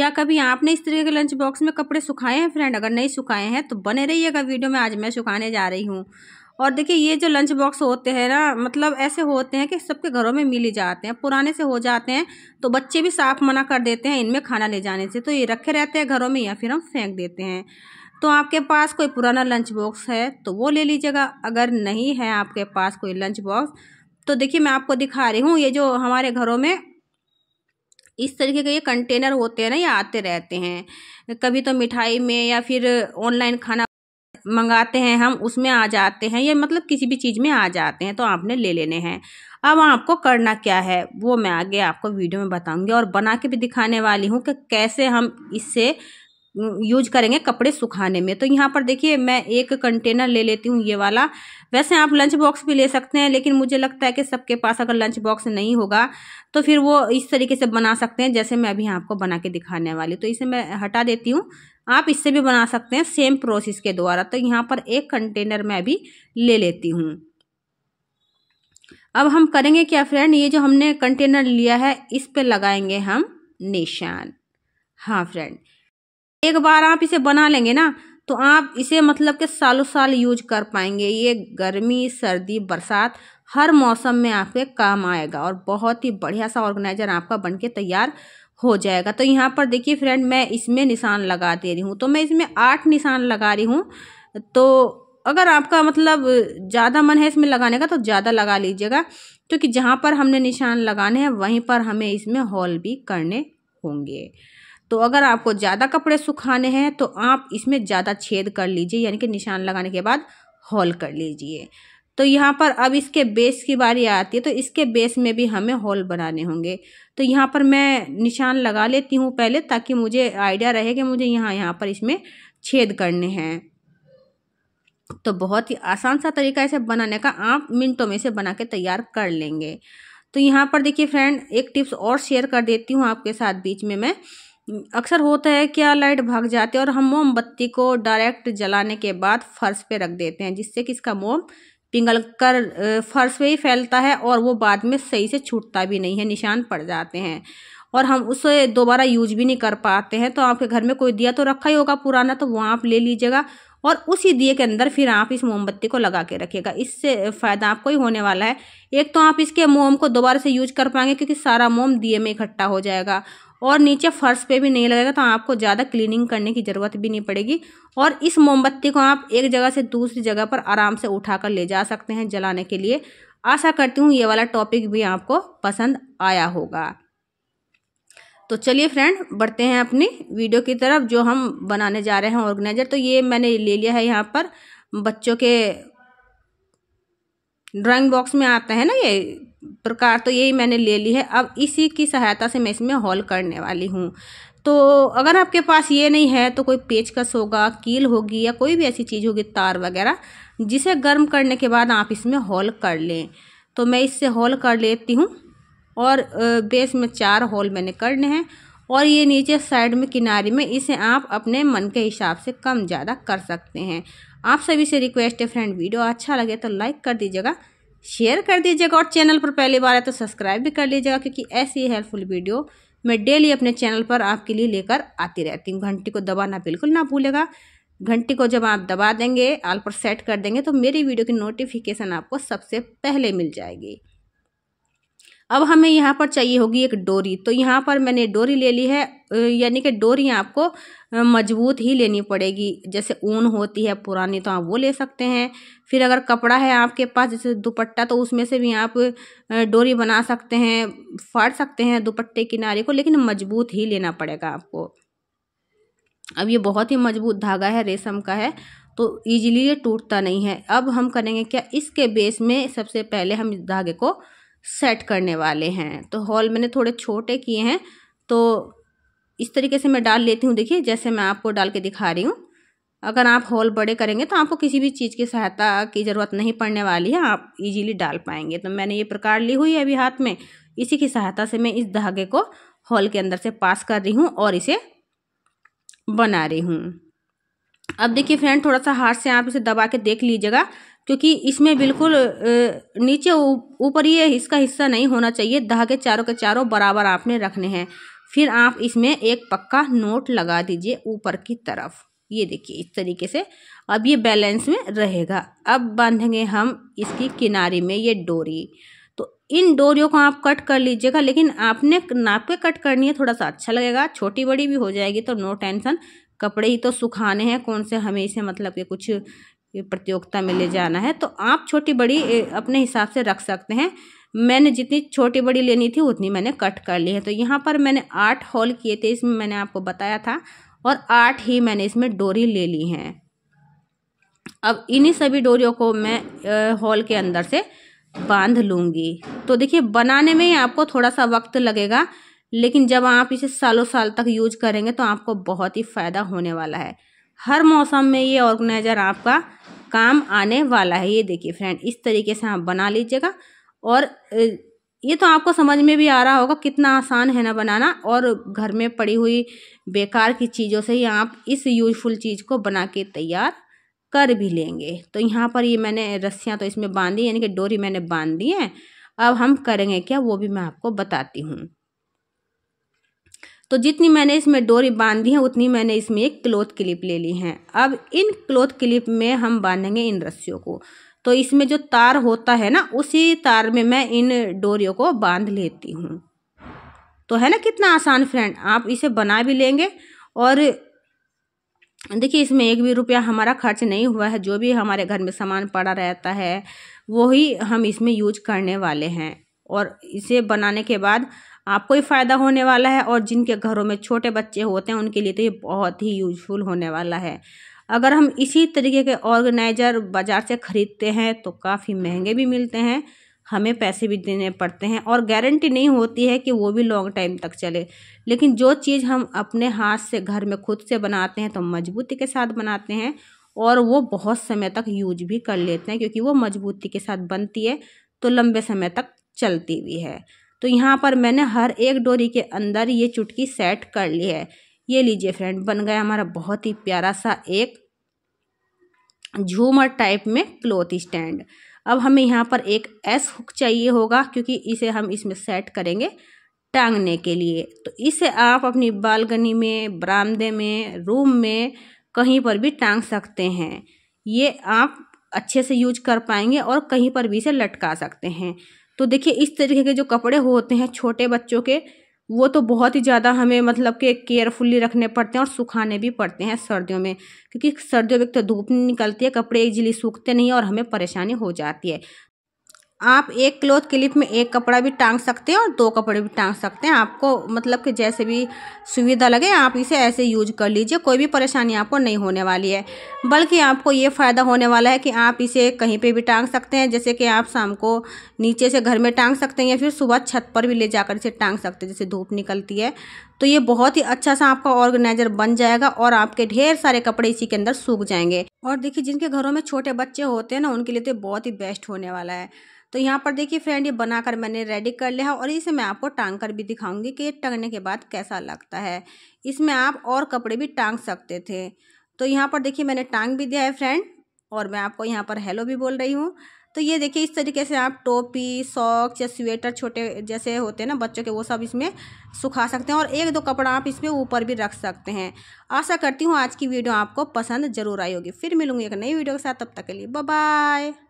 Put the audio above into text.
क्या कभी आपने इस तरह के लंच बॉक्स में कपड़े सुखाए हैं फ्रेंड अगर नहीं सुखाए हैं तो बने रहिएगा वीडियो में आज मैं सुखाने जा रही हूँ और देखिए ये जो लंच बॉक्स होते हैं ना मतलब ऐसे होते हैं कि सबके घरों में मिल ही जाते हैं पुराने से हो जाते हैं तो बच्चे भी साफ मना कर देते हैं इनमें खाना ले जाने से तो ये रखे रहते हैं घरों में या फिर हम फेंक देते हैं तो आपके पास कोई पुराना लंच बॉक्स है तो वो ले लीजिएगा अगर नहीं है आपके पास कोई लंच बॉक्स तो देखिए मैं आपको दिखा रही हूँ ये जो हमारे घरों में इस तरीके के ये कंटेनर होते हैं ना ये आते रहते हैं कभी तो मिठाई में या फिर ऑनलाइन खाना मंगाते हैं हम उसमें आ जाते हैं या मतलब किसी भी चीज़ में आ जाते हैं तो आपने ले लेने हैं अब आपको करना क्या है वो मैं आगे आपको वीडियो में बताऊंगी और बना के भी दिखाने वाली हूँ कि कैसे हम इससे यूज करेंगे कपड़े सुखाने में तो यहाँ पर देखिए मैं एक कंटेनर ले लेती हूँ ये वाला वैसे आप लंच बॉक्स भी ले सकते हैं लेकिन मुझे लगता है कि सबके पास अगर लंच बॉक्स नहीं होगा तो फिर वो इस तरीके से बना सकते हैं जैसे मैं अभी आपको बना के दिखाने वाली तो इसे मैं हटा देती हूँ आप इससे भी बना सकते हैं सेम प्रोसेस के द्वारा तो यहाँ पर एक कंटेनर मैं अभी ले लेती हूँ अब हम करेंगे क्या फ्रेंड ये जो हमने कंटेनर लिया है इस पर लगाएंगे हम निशान हाँ फ्रेंड एक बार आप इसे बना लेंगे ना तो आप इसे मतलब के सालों साल यूज कर पाएंगे ये गर्मी सर्दी बरसात हर मौसम में आपके काम आएगा और बहुत ही बढ़िया सा ऑर्गेनाइजर आपका बन के तैयार हो जाएगा तो यहाँ पर देखिए फ्रेंड मैं इसमें निशान लगा दे रही हूँ तो मैं इसमें आठ निशान लगा रही हूँ तो अगर आपका मतलब ज़्यादा मन है इसमें लगाने का तो ज़्यादा लगा लीजिएगा क्योंकि जहाँ पर हमने निशान लगाने हैं वहीं पर हमें इसमें हॉल भी करने होंगे तो अगर आपको ज़्यादा कपड़े सुखाने हैं तो आप इसमें ज़्यादा छेद कर लीजिए यानी कि निशान लगाने के बाद हॉल कर लीजिए तो यहाँ पर अब इसके बेस की बारी आती है तो इसके बेस में भी हमें हॉल बनाने होंगे तो यहाँ पर मैं निशान लगा लेती हूँ पहले ताकि मुझे आइडिया रहे कि मुझे यहाँ यहाँ पर इसमें छेद करने हैं तो बहुत ही आसान सा तरीका इसे बनाने का आप मिनटों में इसे बना के तैयार कर लेंगे तो यहाँ पर देखिए फ्रेंड एक टिप्स और शेयर कर देती हूँ आपके साथ बीच में मैं अक्सर होता है क्या लाइट भाग जाती है और हम मोमबत्ती को डायरेक्ट जलाने के बाद फर्श पे रख देते हैं जिससे कि इसका मोम पिंगल कर फर्श पे ही फैलता है और वो बाद में सही से छूटता भी नहीं है निशान पड़ जाते हैं और हम उसे दोबारा यूज भी नहीं कर पाते हैं तो आपके घर में कोई दिया तो रखा ही होगा पुराना तो वहाँ आप ले लीजिएगा और उसी दिए के अंदर फिर आप इस मोमबत्ती को लगा के रखिएगा इससे फ़ायदा आपको ही होने वाला है एक तो आप इसके मोम को दोबारा से यूज कर पाएंगे क्योंकि सारा मोम दिए में इकट्ठा हो जाएगा और नीचे फर्श पे भी नहीं लगेगा तो आपको ज़्यादा क्लीनिंग करने की ज़रूरत भी नहीं पड़ेगी और इस मोमबत्ती को आप एक जगह से दूसरी जगह पर आराम से उठा ले जा सकते हैं जलाने के लिए आशा करती हूँ ये वाला टॉपिक भी आपको पसंद आया होगा तो चलिए फ्रेंड बढ़ते हैं अपनी वीडियो की तरफ जो हम बनाने जा रहे हैं ऑर्गेनाइजर तो ये मैंने ले लिया है यहाँ पर बच्चों के ड्राइंग बॉक्स में आता है ना ये प्रकार तो यही मैंने ले ली है अब इसी की सहायता से मैं इसमें हॉल करने वाली हूँ तो अगर आपके पास ये नहीं है तो कोई पेचकस होगा कील होगी या कोई भी ऐसी चीज़ होगी तार वगैरह जिसे गर्म करने के बाद आप इसमें हॉल कर लें तो मैं इससे हॉल कर लेती हूँ और बेस में चार हॉल मैंने करने हैं और ये नीचे साइड में किनारे में इसे आप अपने मन के हिसाब से कम ज़्यादा कर सकते हैं आप सभी से रिक्वेस्ट है फ्रेंड वीडियो अच्छा लगे तो लाइक कर दीजिएगा शेयर कर दीजिएगा और चैनल पर पहली बार है तो सब्सक्राइब भी कर लीजिएगा क्योंकि ऐसी हेल्पफुल वीडियो मैं डेली अपने चैनल पर आपके लिए लेकर आती रहती हूँ घंटी को दबाना बिल्कुल ना भूलेगा घंटी को जब आप दबा देंगे आल पर सेट कर देंगे तो मेरी वीडियो की नोटिफिकेशन आपको सबसे पहले मिल जाएगी अब हमें यहाँ पर चाहिए होगी एक डोरी तो यहाँ पर मैंने डोरी ले ली है यानी कि डोरी आपको मजबूत ही लेनी पड़ेगी जैसे ऊन होती है पुरानी तो आप वो ले सकते हैं फिर अगर कपड़ा है आपके पास जैसे दुपट्टा तो उसमें से भी आप डोरी बना सकते हैं फाड़ सकते हैं दुपट्टे किनारे को लेकिन मजबूत ही लेना पड़ेगा आपको अब ये बहुत ही मजबूत धागा है रेशम का है तो ईजिली ये टूटता नहीं है अब हम करेंगे क्या इसके बेस में सबसे पहले हम इस धागे को सेट करने वाले हैं तो हॉल मैंने थोड़े छोटे किए हैं तो इस तरीके से मैं डाल लेती हूँ देखिए जैसे मैं आपको डाल के दिखा रही हूँ अगर आप हॉल बड़े करेंगे तो आपको किसी भी चीज़ की सहायता की ज़रूरत नहीं पड़ने वाली है आप इजीली डाल पाएंगे तो मैंने ये प्रकार ली हुई है अभी हाथ में इसी की सहायता से मैं इस धागे को हॉल के अंदर से पास कर रही हूँ और इसे बना रही हूँ अब देखिए फ्रेंड थोड़ा सा हाथ से आप इसे दबा के देख लीजिएगा क्योंकि इसमें बिल्कुल नीचे ऊपर ये इसका हिस्सा नहीं होना चाहिए धागे चारों के चारों बराबर आपने रखने हैं फिर आप इसमें एक पक्का नोट लगा दीजिए ऊपर की तरफ ये देखिए इस तरीके से अब ये बैलेंस में रहेगा अब बांधेंगे हम इसकी किनारे में ये डोरी तो इन डोरियों को आप कट कर लीजिएगा लेकिन आपने नाप के कट करनी है थोड़ा सा अच्छा लगेगा छोटी बड़ी भी हो जाएगी तो नो टेंशन कपड़े ही तो सुखाने हैं कौन से हमें इसे मतलब कि कुछ प्रतियोगिता में ले जाना है तो आप छोटी बड़ी अपने हिसाब से रख सकते हैं मैंने जितनी छोटी बड़ी लेनी थी उतनी मैंने कट कर ली है तो यहाँ पर मैंने आठ हॉल किए थे इसमें मैंने आपको बताया था और आठ ही मैंने इसमें डोरी ले ली हैं अब इन्हीं सभी डोरियों को मैं हॉल के अंदर से बांध लूँगी तो देखिए बनाने में ही आपको थोड़ा सा वक्त लगेगा लेकिन जब आप इसे सालों साल तक यूज करेंगे तो आपको बहुत ही फ़ायदा होने वाला है हर मौसम में ये ऑर्गेनाइज़र आपका काम आने वाला है ये देखिए फ्रेंड इस तरीके से आप बना लीजिएगा और ये तो आपको समझ में भी आ रहा होगा कितना आसान है ना बनाना और घर में पड़ी हुई बेकार की चीज़ों से ही आप इस यूजफुल चीज़ को बना के तैयार कर भी लेंगे तो यहाँ पर ये मैंने रस्सियाँ तो इसमें बांध दी यानी कि डोरी मैंने बांध दी हैं अब हम करेंगे क्या वो भी मैं आपको बताती हूँ तो जितनी मैंने इसमें डोरी बांधी है उतनी मैंने इसमें एक क्लोथ क्लिप ले ली है अब इन क्लोथ क्लिप में हम बांधेंगे इन रस्सियों को तो इसमें जो तार होता है ना उसी तार में मैं इन डोरियों को बांध लेती हूँ तो है ना कितना आसान फ्रेंड आप इसे बना भी लेंगे और देखिए इसमें एक भी रुपया हमारा खर्च नहीं हुआ है जो भी हमारे घर में सामान पड़ा रहता है वही हम इसमें यूज करने वाले हैं और इसे बनाने के बाद आपको ही फ़ायदा होने वाला है और जिनके घरों में छोटे बच्चे होते हैं उनके लिए तो ये बहुत ही यूजफुल होने वाला है अगर हम इसी तरीके के ऑर्गेनाइज़र बाज़ार से ख़रीदते हैं तो काफ़ी महंगे भी मिलते हैं हमें पैसे भी देने पड़ते हैं और गारंटी नहीं होती है कि वो भी लॉन्ग टाइम तक चले लेकिन जो चीज़ हम अपने हाथ से घर में खुद से बनाते हैं तो मजबूती के साथ बनाते हैं और वो बहुत समय तक यूज भी कर लेते हैं क्योंकि वो मजबूती के साथ बनती है तो लंबे समय तक चलती भी है तो यहाँ पर मैंने हर एक डोरी के अंदर ये चुटकी सेट कर ली है ये लीजिए फ्रेंड बन गया हमारा बहुत ही प्यारा सा एक झूमर टाइप में क्लोथ स्टैंड अब हमें यहाँ पर एक एस हुक चाहिए होगा क्योंकि इसे हम इसमें सेट करेंगे टांगने के लिए तो इसे आप अपनी बालकनी में बरामदे में रूम में कहीं पर भी टांग सकते हैं ये आप अच्छे से यूज कर पाएंगे और कहीं पर भी इसे लटका सकते हैं तो देखिए इस तरीके के जो कपड़े होते हैं छोटे बच्चों के वो तो बहुत ही ज़्यादा हमें मतलब के केयरफुली रखने पड़ते हैं और सुखाने भी पड़ते हैं सर्दियों में क्योंकि सर्दियों में तो धूप नहीं निकलती है कपड़े इजीली सूखते नहीं और हमें परेशानी हो जाती है आप एक क्लोथ क्लिप में एक कपड़ा भी टांग सकते हैं और दो कपड़े भी टांग सकते हैं आपको मतलब कि जैसे भी सुविधा लगे आप इसे ऐसे यूज कर लीजिए कोई भी परेशानी आपको नहीं होने वाली है बल्कि आपको ये फ़ायदा होने वाला है कि आप इसे कहीं पे भी टांग सकते हैं जैसे कि आप शाम को नीचे से घर में टांग सकते हैं या फिर सुबह छत पर भी ले जाकर इसे टांग सकते हैं जैसे धूप निकलती है तो ये बहुत ही अच्छा सा आपका ऑर्गेनाइजर बन जाएगा और आपके ढेर सारे कपड़े इसी के अंदर सूख जाएंगे और देखिए जिनके घरों में छोटे बच्चे होते हैं ना उनके लिए तो बहुत ही बेस्ट होने वाला है तो यहाँ पर देखिए फ्रेंड ये बनाकर मैंने रेडी कर लिया है और इसे मैं आपको टांग कर भी दिखाऊंगी कि ये टंगने के बाद कैसा लगता है इसमें आप और कपड़े भी टांग सकते थे तो यहाँ पर देखिए मैंने टांग भी दिया है फ्रेंड और मैं आपको यहाँ पर हेलो भी बोल रही हूँ तो ये देखिए इस तरीके से आप टोपी सॉक्स या स्वेटर छोटे जैसे होते हैं ना बच्चों के वो सब इसमें सुखा सकते हैं और एक दो कपड़ा आप इसमें ऊपर भी रख सकते हैं आशा करती हूँ आज की वीडियो आपको पसंद ज़रूर आई होगी फिर मिलूंगी एक नई वीडियो के साथ तब तक के लिए बाय